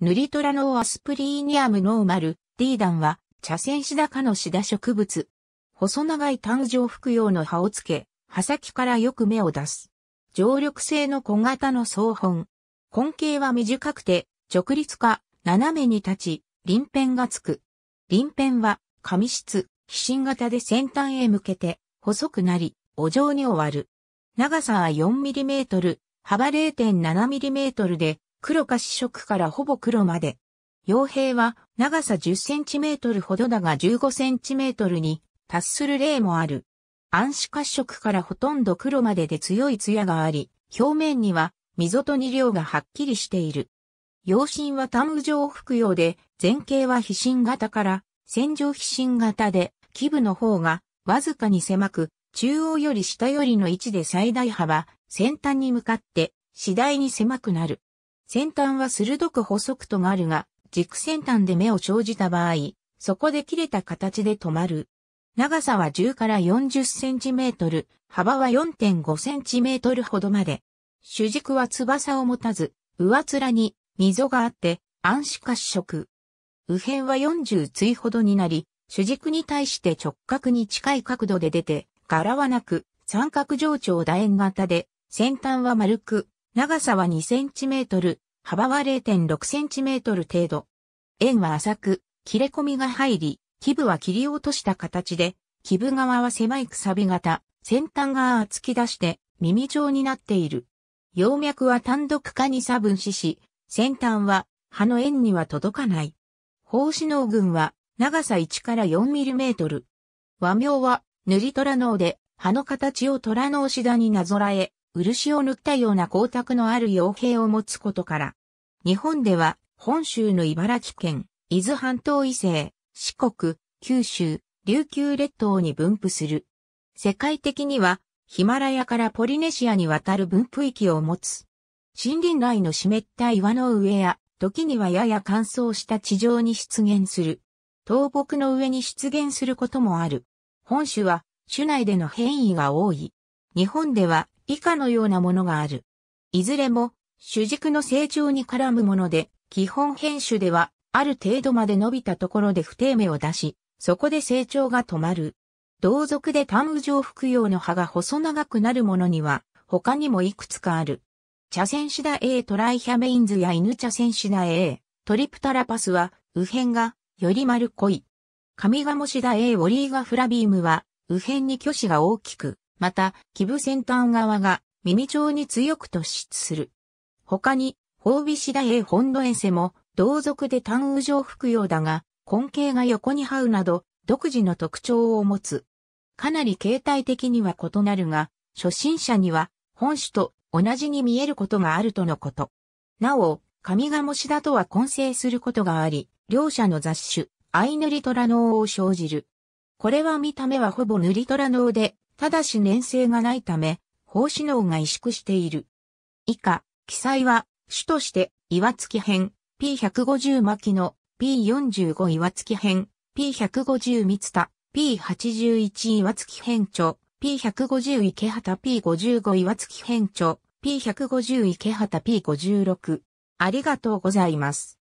ヌリトラノアスプリーニアムノーマル、D 弾は、茶筅シダ科のシダ植物。細長い単状服用の葉をつけ、葉先からよく芽を出す。常緑性の小型の草本。根茎は短くて、直立か、斜めに立ち、輪片がつく。輪片は、紙質、皮心型で先端へ向けて、細くなり、お状に終わる。長さは 4mm、幅 0.7mm で、黒か四色からほぼ黒まで。傭兵は長さ10センチメートルほどだが15センチメートルに達する例もある。暗視褐色からほとんど黒までで強い艶があり、表面には溝と二両がはっきりしている。陽身は単無状服用で、前傾は皮身型から線状皮身型で、基部の方がわずかに狭く、中央より下よりの位置で最大幅、先端に向かって次第に狭くなる。先端は鋭く細くとがるが、軸先端で目を生じた場合、そこで切れた形で止まる。長さは10から40センチメートル、幅は4.5センチメートルほどまで。主軸は翼を持たず、上面に溝があって、暗視褐色。右辺は40対ほどになり、主軸に対して直角に近い角度で出て、柄はなく、三角上長楕円型で、先端は丸く、長さは2センチメートル、幅は0.6センチメートル程度。円は浅く、切れ込みが入り、基部は切り落とした形で、基部側は狭いくさび型、先端が突き出して耳状になっている。葉脈は単独化に差分子し、先端は葉の円には届かない。胞子脳群は長さ1から 4mm。和名は塗り虎脳で葉の形を虎脳シダになぞらえ、漆を塗ったような光沢のある傭兵を持つことから、日本では本州の茨城県、伊豆半島以西、四国、九州、琉球列島に分布する。世界的にはヒマラヤからポリネシアに渡る分布域を持つ。森林内の湿った岩の上や、時にはやや乾燥した地上に出現する。倒木の上に出現することもある。本種は、種内での変異が多い。日本では、以下のようなものがある。いずれも主軸の成長に絡むもので、基本編集ではある程度まで伸びたところで不定目を出し、そこで成長が止まる。同族で単無状服用の葉が細長くなるものには、他にもいくつかある。茶センシダ A トライヒャメインズや犬茶センシダ A、トリプタラパスは、右辺が、より丸っこい。カミガモシダ A オリーガフラビームは、右辺に巨子が大きく、また、基部先端側が耳腸に強く突出する。他に、褒美次第ホ本ドエセも、同族で単羽状服用だが、根茎が横に這うなど、独自の特徴を持つ。かなり形態的には異なるが、初心者には、本種と同じに見えることがあるとのこと。なお、神がもしだとは混成することがあり、両者の雑種、アイヌリトラノーを生じる。これは見た目はほぼヌリトラノーで、ただし粘性がないため、胞子脳が萎縮している。以下、記載は、主として、岩月編、P150 巻の、P45 岩月編、P150 三田、P81 岩月編長、P150 池畑 P55 岩月編長、P150 池畑 P56。ありがとうございます。